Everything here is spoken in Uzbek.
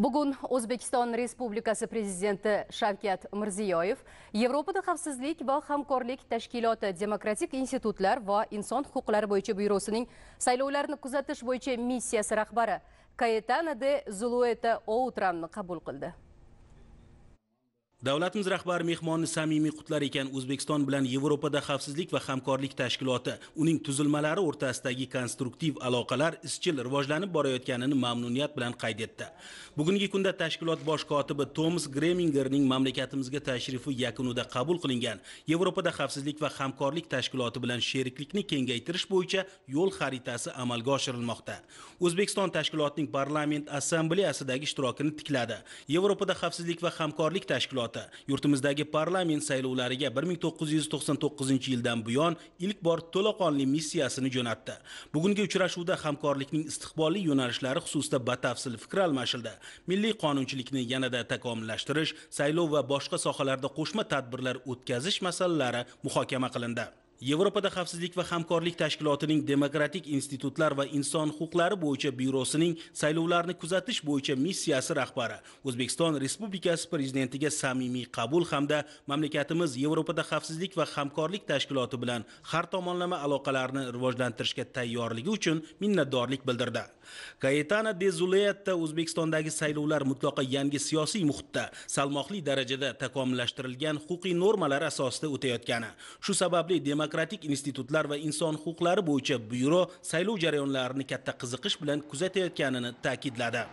bugun o'zbekiston respublikasi prezidenti shavkat mirziyoyev yevropada xavfsizlik va hamkorlik tashkiloti demokratik institutlar va inson huquqlari bo'yicha byurosining saylovlarni kuzatish bo'yicha missiyasi rahbari kayetana de zulueta outramni qabul qildi davlatimiz rahbari mehmonni samimiy qutlar ekan o'zbekiston bilan yevropada xavfsizlik va hamkorlik tashkiloti uning tuzilmalari o'rtasidagi konstruktiv aloqalar izchil rivojlanib borayotganini mamnuniyat bilan qayd etdi bugungi kunda tashkilot bosh kotibi tomas gremingerning mamlakatimizga tashrifi yakunida qabul qilingan yevropada xavfsizlik va hamkorlik tashkiloti bilan sheriklikni kengaytirish bo'yicha yo'l xaritasi amalga oshirilmoqda o'zbekiston tashkilotning parlament assambleyasidagi ishtirokini tikladi yevropada xavfsizlik va hamkorlik tashkiloti tashkiloti yurtimizdagi parlament saylovlariga 1999 yildan buyon ilk bor to'laqonli missiyasini jo'natdi bugungi uchrashuvda hamkorlikning istiqbolli yo'nalishlari xususida batafsil fikr almashildi milliy qonunchilikni yanada takomillashtirish saylov va boshqa sohalarda qo'shma tadbirlar o'tkazish masalalari muhokama qilindi yevropada xavfsizlik va hamkorlik tashkilotining demokratik institutlar va inson huquqlari bo'yicha byurosining saylovlarni kuzatish bo'yicha missiyasi rahbari o'zbekiston respublikasi prezidentiga samimiy qabul hamda mamlakatimiz yevropada xavfsizlik va hamkorlik tashkiloti bilan har tomonlama aloqalarni rivojlantirishga tayyorligi uchun minnatdorlik bildirdi kayetana dezuleyatda o'zbekistondagi saylovlar mutlaqo yangi siyosiy muhitda salmoqli darajada takomillashtirilgan huquqiy normalar asosida o'tayotgani shu sababli demokratik demokratik institutlar va inson huquqlari bo'yicha byuro saylov jarayonlarini katta qiziqish bilan kuzatayotganini ta'kidladi